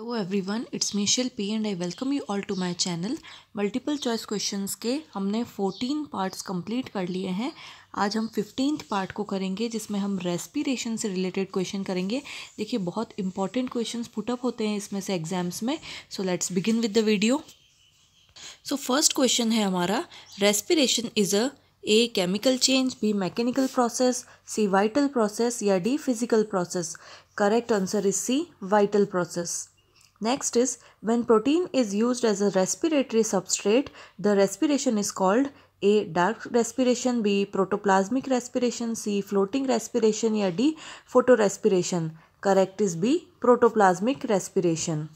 Hello everyone it's me Shilpi and I welcome you all to my channel multiple choice questions के हमने fourteen parts complete कर लिए हैं आज हम फिफ्टींथ पार्ट को करेंगे जिसमें हम रेस्पिरेशन से रिलेटेड क्वेश्चन करेंगे देखिए बहुत इंपॉर्टेंट क्वेश्चंस पुटअप होते हैं इसमें से एग्जाम्स में so let's begin with the video so first question है हमारा respiration is a A chemical change B mechanical process C vital process या D physical process correct answer is C vital process Next is when protein is used as a respiratory substrate, the respiration is called A. Dark respiration B. Protoplasmic respiration C. Floating respiration या D. Photorespiration Correct is B. Protoplasmic respiration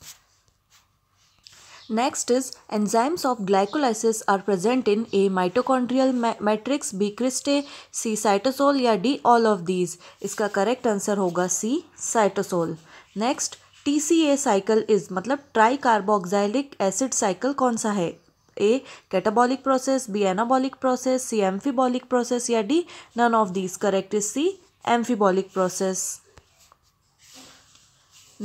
Next is enzymes of glycolysis are present in A. Mitochondrial ma matrix B. Cristae C. Cytosol या D. All of these इसका correct answer होगा C. Cytosol Next T C A cycle is मतलब tricarboxylic acid cycle कौन सा है A catabolic process B anabolic process C amphibolic process या D none of these correct is C amphibolic process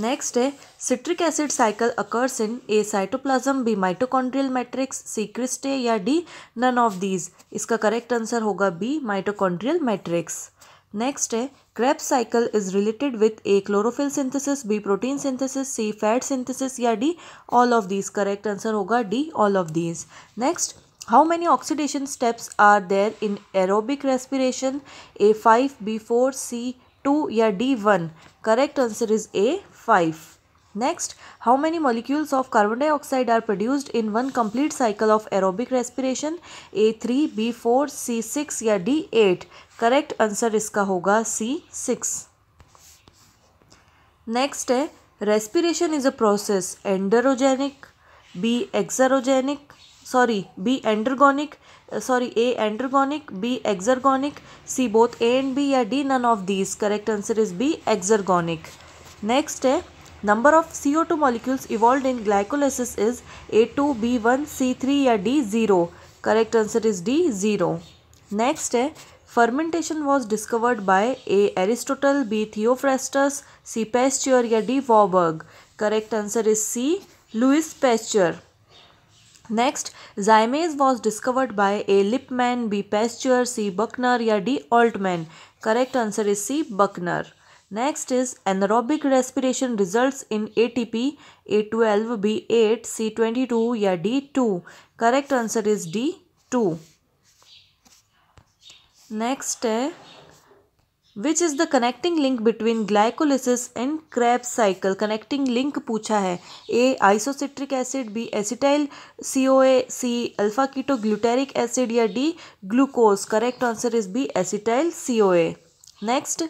next है citric acid cycle occurs in A cytoplasm B mitochondrial matrix C cristae या D none of these इसका correct answer होगा B mitochondrial matrix next है Krebs cycle is related with A chlorophyll synthesis B protein synthesis C fat synthesis या D all of these correct answer होगा D all of these next how oxidation steps are there in aerobic respiration A five B four C two या D one correct answer is A five next how many Next, of carbon molecules are carbon in one produced cycle of aerobic respiration A three B four C six या D eight correct answer इसका होगा C six next है respiration is a process endergonic B exergonic sorry B endergonic sorry A endergonic B exergonic C both A and B या D none of these correct answer is B exergonic next है Number of CO2 molecules evolved in glycolysis is A2, B1, C3 or D0. Correct answer is D0. Next eh, fermentation was discovered by A. Aristotle, B. Theophrastus, C. Pasteur or D. Warburg. Correct answer is C. Louis Pasteur. Next, zymase was discovered by A. Lipman, B. Pasteur, C. Buckner or D. Altman. Correct answer is C. Buckner. Next is respiration A T P A twelve B eight C twenty two या D two correct answer is D two next है which is the connecting link between glycolysis and Krebs cycle connecting link पूछा है A isocitric acid B acetyl C O A C alpha ketoglutaric acid या D glucose correct answer is B acetyl C O A next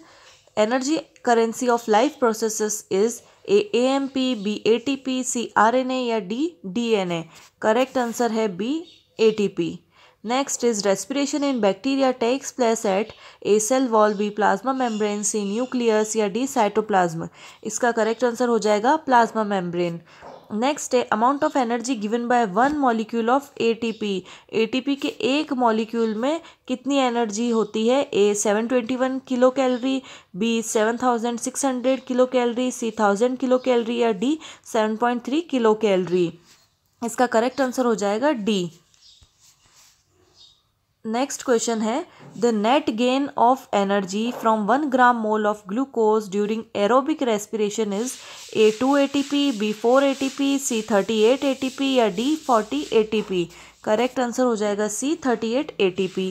energy currency of life processes is A M P B A T P C R N A या D D N A correct answer है B A T P next is respiration in bacteria takes place at A cell wall B plasma membrane C nucleus या D cytoplasm इसका correct answer हो जाएगा plasma membrane next है amount of energy given by one molecule of ATP ATP के एक molecule में कितनी energy होती है A seven twenty one kilocalorie B seven thousand six hundred kilocalorie C thousand kilocalorie या D seven point three kilocalorie इसका correct answer हो जाएगा डी नेक्स्ट क्वेश्चन है The net gain of energy from 1 gram mole of glucose during aerobic respiration is A2 ATP, B4 ATP, C38 ATP या D40 ATP. Correct answer हो जाएगा C thirty eight A T P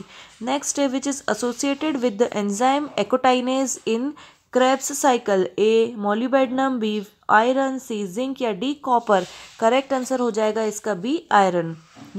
next which is associated with the enzyme aconitase in Krebs cycle A molybdenum B iron C zinc या D copper correct answer हो जाएगा इसका B iron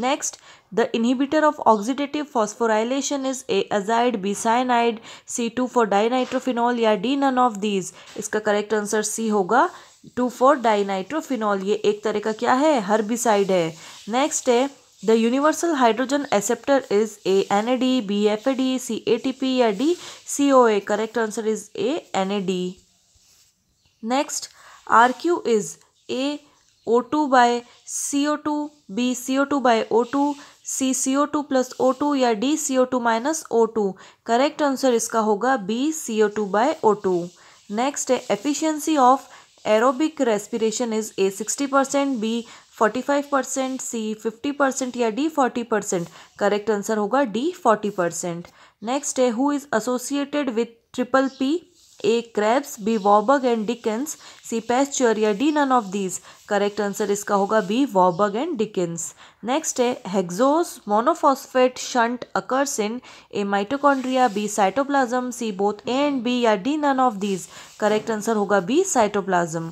next the The of of oxidative is A azide B cyanide C two four dinitrophenol या D none of these इसका correct answer C होगा two four डाइनाइट्रोफिनॉल ये एक तरह का क्या है हर हर्बिसाइड है नेक्स्ट है the universal hydrogen acceptor is A N A D B F A D C A T P या D C O A correct answer is A N A D next R Q is A O two by C O two B C O two by O two C C O two plus O two या D C O two minus O two correct answer इसका होगा B C O two by O two next है efficiency of aerobic respiration is A sixty percent B forty five percent C fifty percent या D forty percent correct answer होगा D forty percent next है who is associated with triple P A Krebs, B Warburg and Dickens C Pasteur या D. None of these. Correct answer इसका होगा B Warburg and Dickens next है हेग्जोस monophosphate shunt occurs in A mitochondria B cytoplasm C both A and B या D none of these correct answer होगा B cytoplasm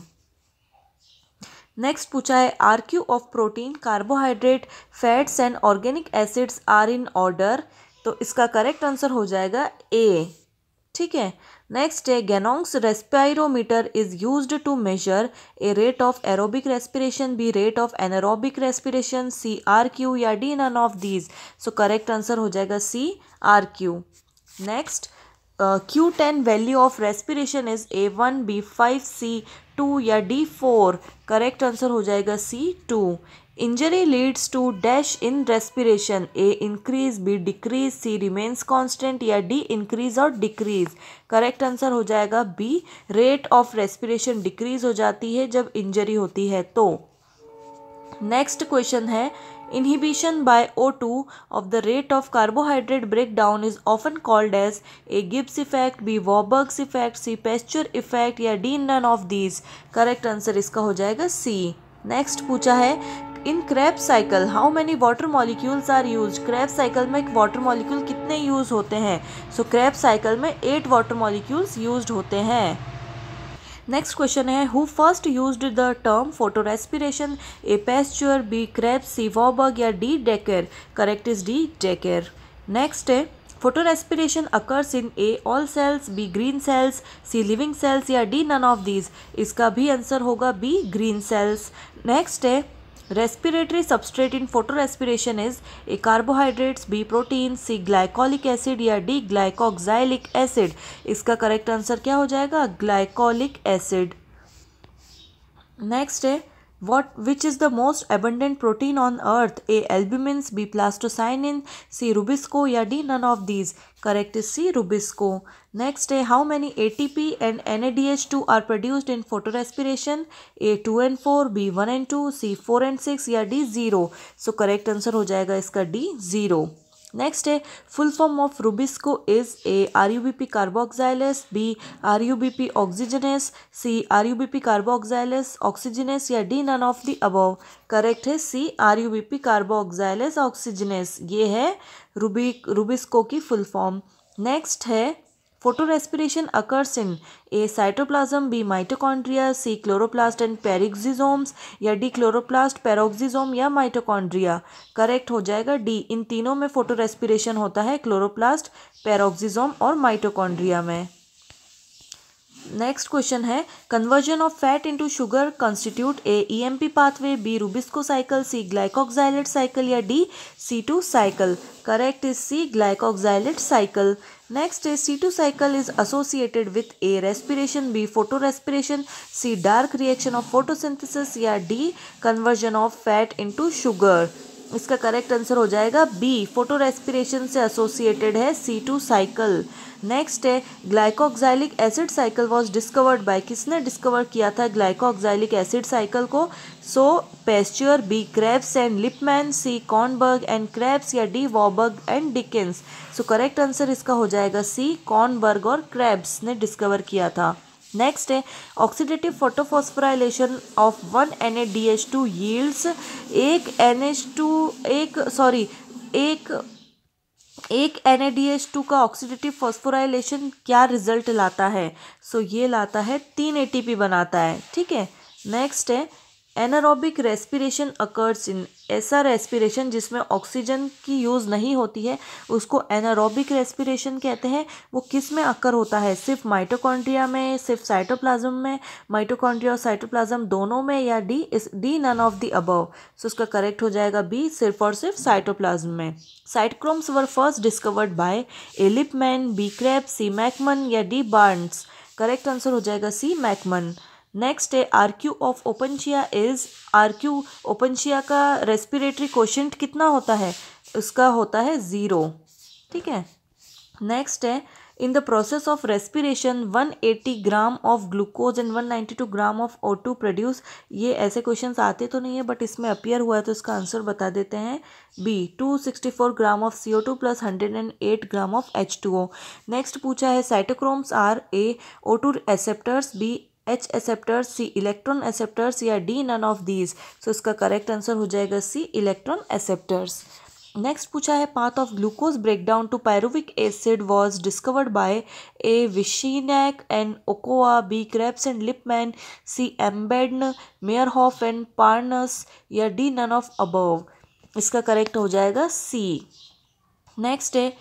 next पूछा है R Q of protein carbohydrate fats and organic acids are in order तो इसका correct answer हो जाएगा ए ठीक है नेक्स्ट है Ganong's respirometer is use to measure A rate of aerobic respiration B rate of anaerobic respiration C R Q या D none of these so correct answer हो जाएगा C R Q next Q ten value of respiration is A one B five C two या D four correct answer हो जाएगा C two Injury leads to dash in respiration. A increase, B decrease, C remains constant या D increase और decrease. Correct answer हो जाएगा B rate of respiration decrease हो जाती है जब इंजरी होती है तो नेक्स्ट क्वेश्चन है inhibition by O two of the rate of carbohydrate break down is often called as A Gibbs effect B Warburg's effect C Pasteur effect या D none of these correct answer इसका हो जाएगा C next पूछा है in Krebs cycle how many water molecules are use Krebs cycle में water molecule कितने use होते हैं सो क्रैप साइकिल में एट वाटर मॉलिक्यूल्स यूज होते हैं नेक्स्ट क्वेश्चन है who first use the term photorespiration A Pasteur B Krebs C Warburg या D Decker correct is D Decker next है photorespiration occurs in A all cells B green cells C living cells या D none of these इसका भी answer होगा B green cells next है Respiratory substrate in photorespiration is A carbohydrates, B protein, C glycolic acid या D glycoxylic acid. इसका correct answer क्या हो जाएगा Glycolic acid. Next है what which is the most abundant protein on earth a albumins b plastocyanin c rubisco या d none of these correct is c rubisco next है how many atp and nadh2 are produced in photorespiration a 2 and 4 b 1 and 2 c 4 and 6 या d 0 so correct answer हो जाएगा इसका d 0 next है full form of rubisco is A R U B P carboxylase B R U B P oxygenase C R U B P carboxylase oxygenase या D none of the above correct है C R U B P carboxylase oxygenase ये है ruby rubisco की full form next है respiration occurs in A cytoplasm B mitochondria C chloroplast and peroxisomes या D chloroplast peroxisome या mitochondria correct हो जाएगा D इन तीनों में फोटोरेस्पिरेशन होता है क्लोरोप्लास्ट पेरोक्सिजोम और माइटोकॉन्ड्रिया में नेक्स्ट क्वेश्चन है conversion of fat into sugar constitute A EMP pathway B rubisco cycle C glyoxylate cycle या D C two cycle correct is C glyoxylate cycle next है C two cycle is associated with A respiration B photorespiration C dark reaction of photosynthesis या D conversion of fat into sugar इसका correct answer हो जाएगा B photorespiration से associated है C two cycle next है glyoxylic acid cycle was discovered by किसने discover किया था ग्लाइकोक्साइलिक एसिड साइकिल को so Pasteur B Krebs and Lipmann C Kornberg and Krebs या D Warburg and Dickens so correct answer इसका हो जाएगा C Kornberg और क्रैप्स ने डिस्कवर किया था नेक्स्ट है oxidative photophosphorylation of one N A D H two yields एक एन एच टू एक सॉरी एक एक N A D H to का ऑक्सीडेटिव फॉस्फोराइलेशन क्या रिजल्ट लाता है सो so, ये लाता है तीन ए टी पी बनाता है ठीक है नेक्स्ट है एनारोबिक रेस्पिरेशन अकर्स इन ऐसा रेस्पिरेशन जिसमें ऑक्सीजन की यूज़ नहीं होती है उसको एनारोबिक रेस्पिरेशन कहते हैं वो किस में अक्कर होता है सिर्फ माइटोकॉन्ड्रिया में सिर्फ साइटोप्लाज्म में माइटोकॉन्ड्रिया और साइटोप्लाज्म दोनों में या D is D none of the above so उसका करेक्ट हो जाएगा बी सिर्फ और सिर्फ साइटोप्लाज्म में cytochromes were first discovered by A Lipmann B Krebs C MacMunn या डी बार्न्स करेक्ट आंसर हो जाएगा सी मैकमन नेक्स्ट है R Q of Opuntia is R Q Opuntia का रेस्पिरेटरी क्वेश्चन कितना होता है उसका होता है ज़ीरो ठीक है नेक्स्ट है the process of of one 180 gram of glucose and 192 gram of O two produce ये ऐसे क्वेश्चन आते तो नहीं है बट इसमें अपियर हुआ है तो इसका आंसर बता देते हैं B 264 gram of C O two plus hundred and eight gram of H two O next पूछा है cytochromes are A O two acceptors B H acceptor C electron acceptors या D none of these so इसका correct answer हो जाएगा सी electron एसेप्टर्स next पूछा है path of glucose breakdown to pyruvic acid was discovered by A Wishnick and Ochoa B Krebs and Lipmann C Embden Meyerhof and Parnas या D none of above इसका correct हो जाएगा C next है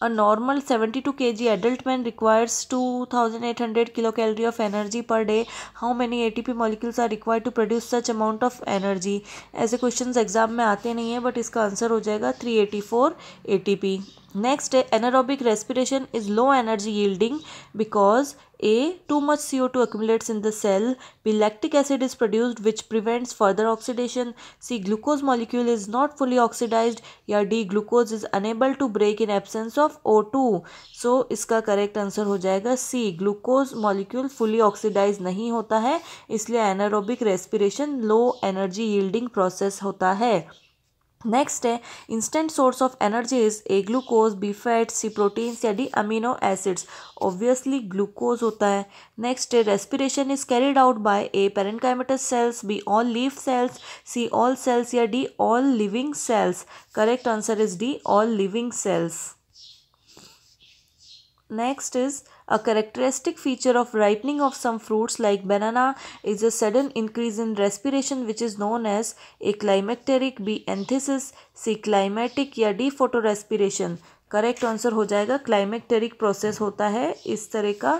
A normal 72 kg adult man requires 2800 kilocalorie of energy per day. How many ATP molecules are required to produce such amount of energy? ऐसे questions exam mein aate nahi hai but iska answer ho jayega 384 ATP. Next है anaerobic respiration is low energy yielding because A too much C O two accumulates in the cell B lactic acid is produced which prevents further oxidation C glucose molecule is not fully oxidise या D glucose is unable to break in absence of O two so इसका correct answer हो जाएगा C glucose molecule fully oxidise नहीं होता है इसलिए anaerobic respiration low energy yielding process होता है नेक्स्ट है instant source of energy is A glucose B fat C proteins या D amino acids obviously glucose होता है नेक्स्ट है respiration is carried out by A parenchymatous cells B all leaf cells C all cells या D all living cells correct answer is D all living cells next is A characteristic feature of ripening of some fruits like banana is a sudden increase in respiration which is known as a climacteric b anthesis c climatic ya d photorespiration correct answer ho jayega climacteric process hota hai is tarah ka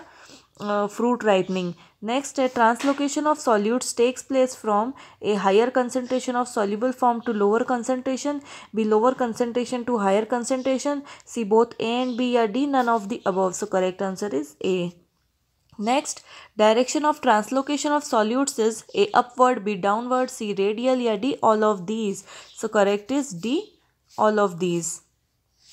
uh, fruit ripening. Next, a translocation of solutes takes place from a higher concentration of soluble form to lower concentration, B lower concentration to higher concentration, C both A and B or D, none of the above. So, correct answer is A. Next, direction of translocation of solutes is A upward, B downward, C radial, or D all of these. So, correct is D all of these.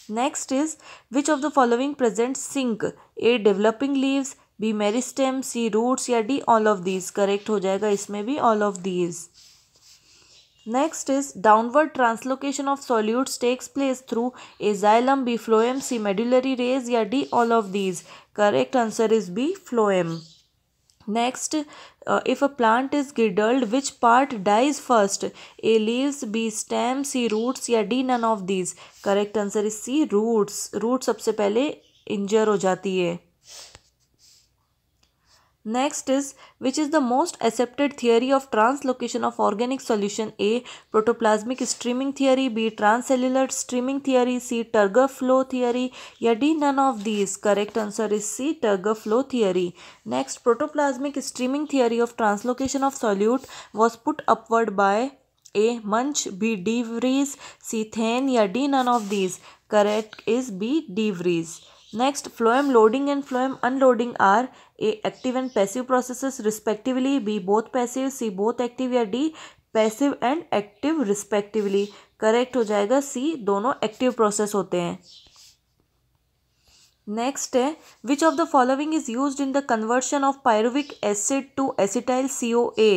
Next is which of the following presents sink? A developing leaves, B meristem C roots या D all of these correct हो जाएगा इसमें भी all of these next is downward translocation of solutes takes place through A xylem B phloem C medullary rays या D all of these correct answer is B phloem next if a plant is girdled which part dies first A leaves B stem C roots या D none of these correct answer is C roots root सबसे पहले इंजर हो जाती है Next is which is the most accepted theory of translocation of organic solution A protoplasmic streaming theory B transcellular streaming theory C turgor flow theory या D none of these correct answer is C turgor flow theory next protoplasmic streaming theory of translocation of solute was put upward by A Munch B De Vries C Thain या D none of these correct is B De Vries next phloem loading and phloem unloading are A active and passive process respectively B both passive C both active या D passive and active respectively correct हो जाएगा सी दोनों active process होते हैं next है which of the following is use in the conversion of pyruvic acid to acetyl C O A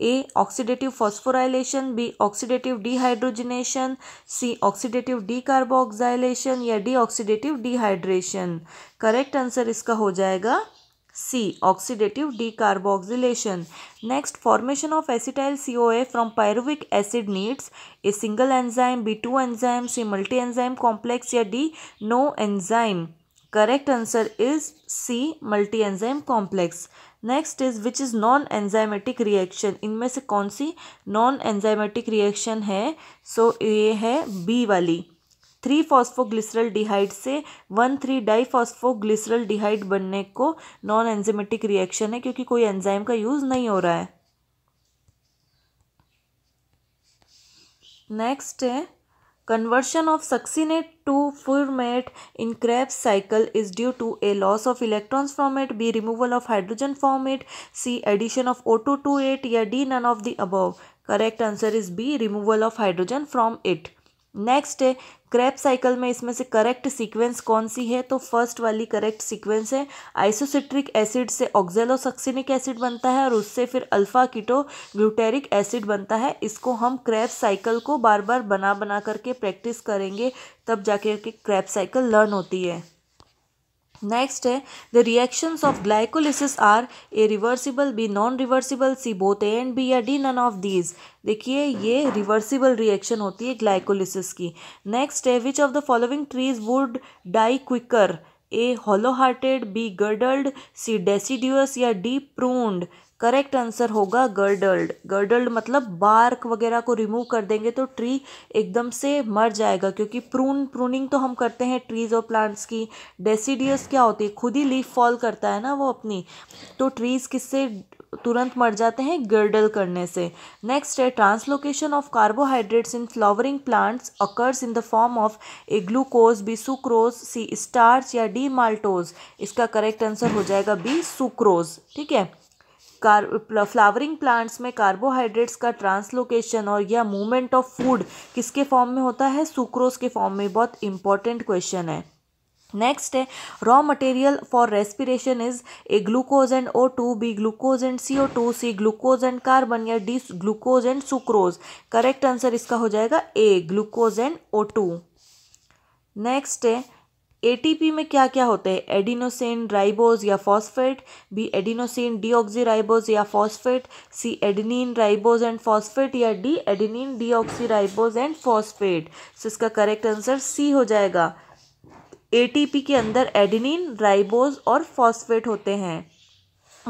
A oxidative phosphorylation B oxidative dehydrogenation C oxidative decarboxylation या D oxidative dehydration correct answer इसका हो जाएगा C oxidative decarboxylation next formation of acetyl C O A from pyruvic acid needs A single enzyme B two enzyme C multi enzyme complex या D no enzyme correct answer is C multi enzyme complex next is which is non enzymatic reaction इनमें से कौन सी non enzymatic reaction है सो so, ये है B वाली three phosphoglyceraldehyde से one three di phosphoglyceraldehyde बनने को नॉन एंजाइमेटिक रिएक्शन है क्योंकि कोई एंजाइम का यूज़ नहीं हो रहा है नेक्स्ट है Conversion of succinate to formate in Krebs cycle is due to a loss of electrons from it, b removal of hydrogen from it, c addition of O2 to it, or d none of the above. Correct answer is b removal of hydrogen from it. Next, Krebs cycle में इसमें से correct sequence कौन सी है तो first वाली correct sequence है isocitric acid से oxalosuccinic acid बनता है और उससे फिर अल्फा कीटो ग्लूटेरिक एसिड बनता है इसको हम क्रैप साइकिल को बार बार बना बना करके प्रैक्टिस करेंगे तब जाके क्रैप साइकिल लर्न होती है नेक्स्ट है the reactions of glycolysis are A reversible B non reversible C both A and B या डी नन ऑफ दीज देखिए ये रिवर्सिबल रिएक्शन होती है ग्लाइकोलिसिस की नेक्स्ट है which of the following trees would die quicker A hollow hearted B girdled C deciduous या D प्रूंड correct answer होगा गर्डल्ड गर्डल्ड मतलब बार्क वगैरह को रिमूव कर देंगे तो ट्री एकदम से मर जाएगा क्योंकि प्रून प्रूनिंग तो हम करते हैं ट्रीज़ और प्लांट्स की डेसीडियस क्या होती है खुद ही लीफ फॉल करता है ना वो अपनी तो ट्रीज़ किससे तुरंत मर जाते हैं गर्डल करने से नेक्स्ट है translocation of carbohydrates in flowering plants occurs in the form of A glucose B sucrose C starch या डी माल्टोज इसका करेक्ट आंसर हो जाएगा बी सुक्रोज ठीक है कार फ्लावरिंग प्लांट्स में कार्बोहाइड्रेट्स का ट्रांसलोकेशन और या मूवमेंट ऑफ फूड किसके फॉर्म में होता है सुक्रोज के फॉर्म में बहुत इंपॉर्टेंट क्वेश्चन है नेक्स्ट है raw material for respiration is A glucose and O two B glucose and C O two C glucose and carbon या D glucose and sucrose correct answer इसका हो जाएगा A glucose and O two next है ATP में क्या क्या होते हैं एडिनोसिन राइबोज या phosphate B adenosine D ribose या phosphate C adenine ribose and phosphate या D adenine D ribose and phosphate so इसका करेक्ट आंसर सी हो जाएगा एटीपी के अंदर एडिनिन राइबोज और फॉस्फेट होते हैं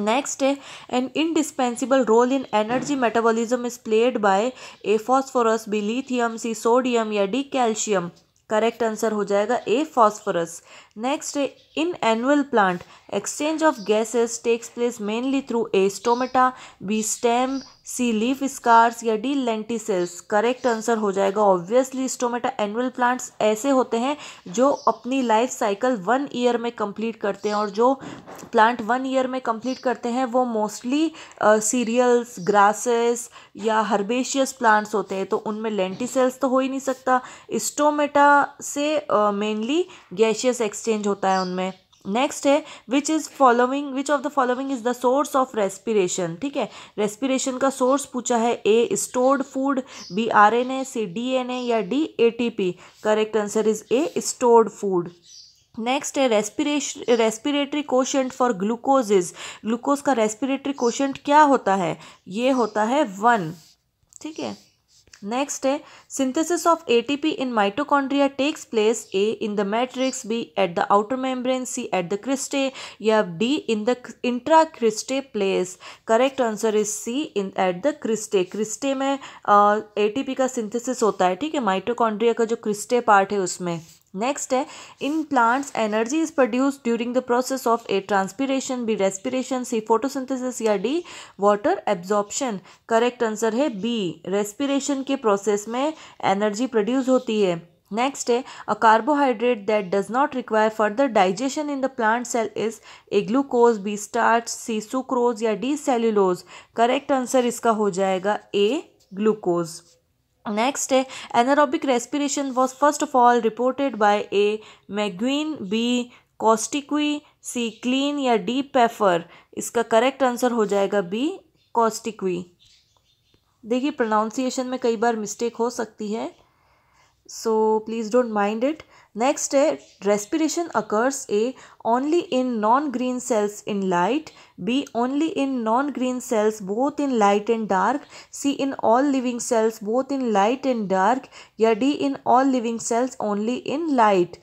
नेक्स्ट है an indispensable role in energy metabolism is played by A phosphorus B lithium C sodium या डी कैल्शियम करेक्ट आंसर हो जाएगा A phosphorus next in annual plant exchange of gases takes place mainly through A stomata B stem C leaf scars या D lenticels correct answer हो जाएगा obviously stomata annual plants ऐसे होते हैं जो अपनी लाइफ साइकिल वन ईयर में complete करते हैं और जो प्लांट वन ईयर में कंप्लीट करते हैं वो मोस्टली सीरियल्स ग्रासेस या हर्बेशियस प्लांट्स होते हैं तो उनमें सेल्स तो हो ही नहीं सकता स्टोमेटा से मेनली गैशियस एक्सचेंज होता है उनमें नेक्स्ट है which is following which of the following is the source of respiration ठीक है रेस्पिरेशन का सोर्स पूछा है A stored food B R N A C D N A या D A T P correct answer is A stored food next है respiration respiratory quotient for glucoses glucose का respiratory quotient क्या होता है ये होता है वन ठीक है नेक्स्ट है synthesis of ATP in mitochondria takes place A in the matrix B at the outer membrane C at the cristae या D in the intra cristae place correct answer is C in at the cristae cristae में ATP uh, का synthesis होता है ठीक है mitochondria का जो cristae part है उसमें नेक्स्ट है in plants energy is produce during the process of A transpiration B respiration C photosynthesis या D water absorption correct answer है बी रेस्पिरेशन के प्रोसेस में एनर्जी प्रोड्यूस होती है नेक्स्ट है a carbohydrate that does not require further digestion in the plant cell is A glucose B starch C sucrose या D cellulose correct answer इसका हो जाएगा ए ग्लूकोज नेक्स्ट है anaerobic respiration was first of all reported by A Magwin B Kostychev C Kleen या D Pfeffer इसका correct answer हो जाएगा B कॉस्टिक्वी देखिए प्रोनाउंसिएशन में कई बार मिस्टेक हो सकती है so please don't mind it next है respiration occurs A only in non green cells in light B only in non green cells both in light and dark C in all living cells both in light and dark या D in all living cells only in light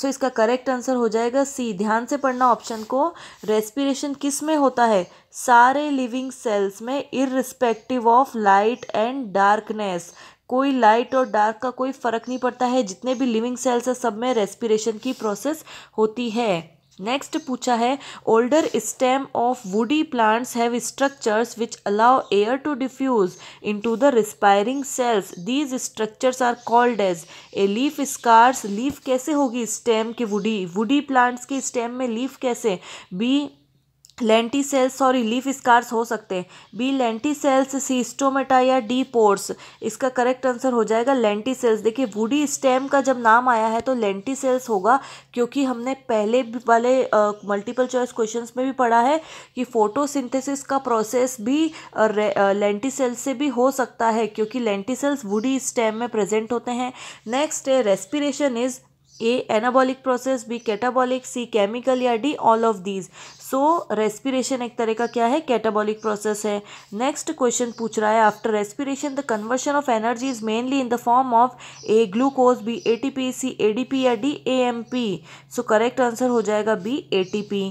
so इसका correct answer हो जाएगा सी ध्यान से पढ़ना option को respiration किस में होता है सारे लिविंग सेल्स में irrespective of light and darkness कोई लाइट और डार्क का कोई फ़र्क नहीं पड़ता है जितने भी लिविंग सेल्स हैं सब में रेस्पिरेशन की प्रोसेस होती है नेक्स्ट पूछा है older stem of woody plants have structures which allow air to diffuse into the respiring cells these structures are called as A leaf scars leaf कैसे होगी स्टेम के वुडी वुडी प्लांट्स के stem में leaf कैसे B lenticels और relief scars हो सकते हैं B lenticels C stomata या डी पोर्स इसका करेक्ट आंसर हो जाएगा लेंटी सेल्स देखिए वुडी स्टेम का जब नाम आया है तो लेंटी सेल्स होगा क्योंकि हमने पहले वाले मल्टीपल चॉइस क्वेश्चंस में भी पढ़ा है कि फोटोसिंथेसिस का प्रोसेस भी लेंटी सेल्स से भी हो सकता है क्योंकि लेंटी सेल्स वुडी स्टेम में प्रेजेंट होते हैं next respiration is A anabolic process B catabolic C chemical या D all of these so respiration एक तरह का क्या है कैटाबॉलिक प्रोसेस है नेक्स्ट क्वेश्चन पूछ रहा है after respiration the conversion of energy is mainly in the form of A glucose B A T P C A D P या D A M P so correct answer हो जाएगा B A T P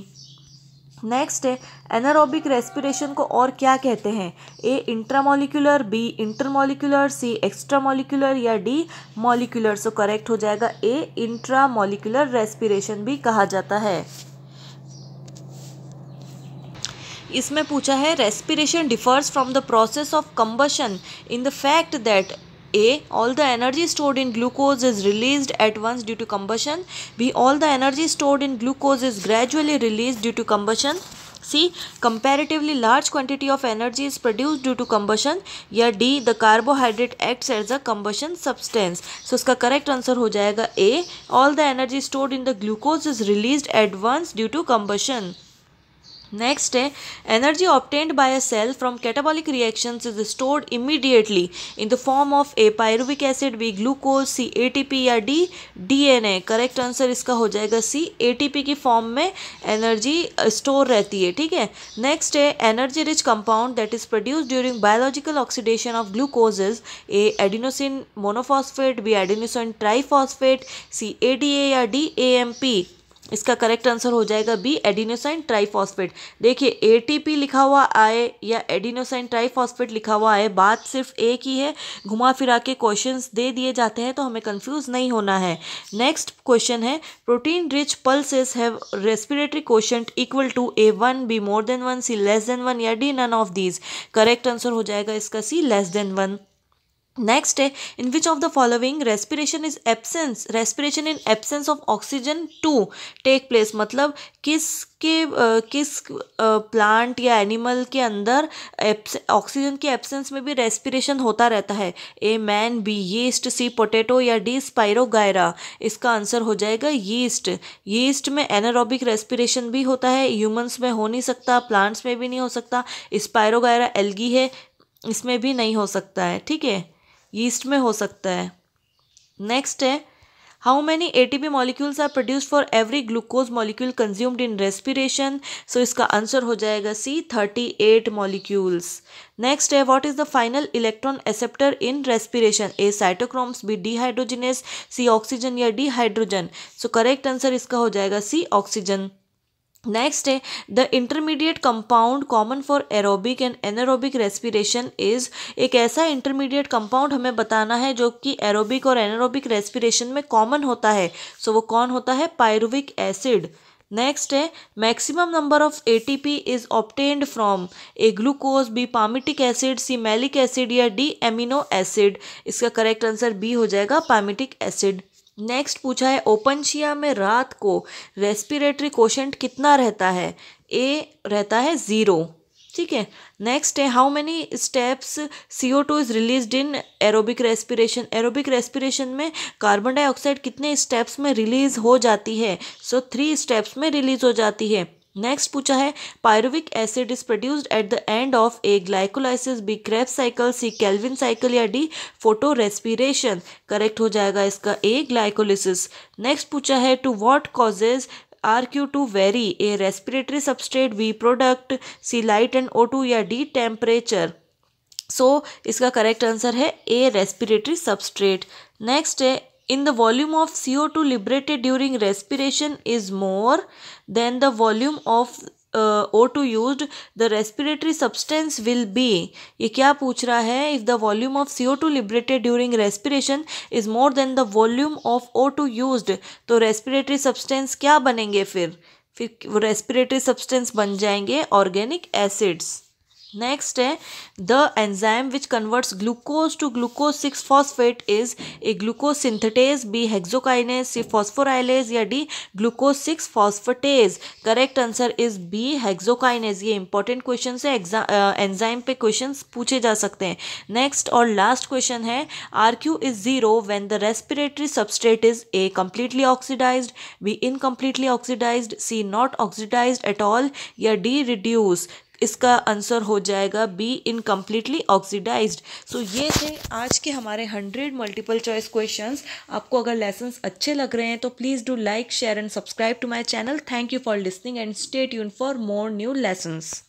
next है anaerobic respiration को और क्या कहते हैं A intramolecular B intermolecular C extramolecular या डी मॉलिकुलर सो करेक्ट हो जाएगा ए इंट्रामोलिकुलर रेस्पिरेशन भी कहा जाता है इसमें पूछा है respiration differs from the process of combustion in the fact that A all the energy stored in glucose is released at once due to combustion B all the energy stored in glucose is gradually release due to combustion C comparatively large quantity of energy is produce due to combustion या D the carbohydrate acts as a combustion substance so इसका correct answer हो जाएगा A all the energy stored in the glucose is release advance due to combustion next है energy obtained by a cell from catabolic reactions is stored immediately in the form of A pyruvic acid B glucose C ATP या D DNA correct answer इसका हो जाएगा C ATP की form में energy store uh, रहती है ठीक है नेक्स्ट है energy rich compound that is produce during biological oxidation of glucoses A adenosine monophosphate B adenosine triphosphate C A या डी इसका करेक्ट आंसर हो जाएगा बी एडिनोसाइन ट्राइफॉस्फेट देखिए एटीपी लिखा हुआ आए या एडिनोसाइन ट्राइफॉस्फेट लिखा हुआ आए बात सिर्फ एक ही है घुमा फिरा के क्वेश्चन दे दिए जाते हैं तो हमें कन्फ्यूज़ नहीं होना है नेक्स्ट क्वेश्चन है protein rich pulses have respiratory question equal to A one B more than one C less than one या D none of these correct answer हो जाएगा इसका C less than one next है in which of the following respiration is absence respiration in absence of oxygen to take place मतलब किस के किस plant या एनिमल के अंदर ऑक्सीजन के एब्सेंस में भी रेस्पिरेशन होता रहता है A man B yeast C potato या डी स्पायरोगायरा इसका आंसर हो जाएगा यीस्ट यीस्ट में एनारोबिक रेस्पिरेशन भी होता है ह्यूमन्स में हो नहीं सकता प्लांट्स में भी नहीं हो सकता स्पायरोगायरा एल्गी है इसमें भी नहीं हो सकता है ठीक है यीस्ट में हो सकता है नेक्स्ट है how many A T P molecules are produced for every glucose molecule consumed in respiration so इसका आंसर हो जाएगा C thirty eight molecules next है what is the final electron acceptor in respiration A cytochromes B dehydrogenase C oxygen या dehydrogen so correct answer इसका हो जाएगा C oxygen next है the intermediate compound common for aerobic and anaerobic respiration is एक ऐसा intermediate compound हमें बताना है जो कि एरोबिक और एनारोबिक रेस्पिरेशन में कॉमन होता है सो so, वो कौन होता है पायरुविक एसिड नेक्स्ट है maximum number of ATP is obtained from A glucose B palmitic acid C malic acid या डी एमिनो एसिड इसका करेक्ट आंसर बी हो जाएगा पामिटिक एसिड नेक्स्ट पूछा है ओपन शिया में रात को रेस्पिरेटरी कोशेंट कितना रहता है ए रहता है ज़ीरो ठीक है नेक्स्ट है how many steps C O two is release in aerobic respiration aerobic respiration में कार्बन डाइऑक्साइड कितने स्टेप्स में रिलीज़ हो जाती है सो थ्री स्टेप्स में रिलीज़ हो जाती है नेक्स्ट पूछा है pyruvic acid is produced at the end of A glycolysis B Krebs cycle C Calvin cycle या डी फोटो रेस्पिरेशन करेक्ट हो जाएगा इसका ए ग्लाइकोलिसिस नेक्स्ट पूछा है to what causes are Q to vary A respiratory substrate B product C light and O two या D temperature so इसका correct answer है A respiratory substrate next है in the volume of C O two liberated during respiration is more then the volume of O two used the respiratory substance will be ये क्या पूछ रहा है if the volume of C O two liberated during respiration is more than the volume of O two used तो respiratory substance क्या बनेंगे फिर फिर रेस्पिरेटरी सब्सटेंस बन जाएंगे ऑर्गेनिक एसिड्स नेक्स्ट है the enzyme which converts glucose to glucose six phosphate is A glucose synthetase B hexokinase C phosphorylase या D glucose six phosphatase correct answer is B hexokinase ये important question है enzyme uh, पे question पूछे जा सकते हैं next और last question है R Q is zero when the respiratory substrate is A completely oxidise B incompletely oxidise C not oxidise at all या डी रिड्यूस इसका आंसर हो जाएगा बी इनकम्प्लीटली ऑक्सीडाइज्ड सो ये थे आज के हमारे हंड्रेड मल्टीपल चॉइस क्वेश्चंस आपको अगर लेसन्स अच्छे लग रहे हैं तो please do like share and subscribe to my channel thank you for listening and stay tune for more new lessons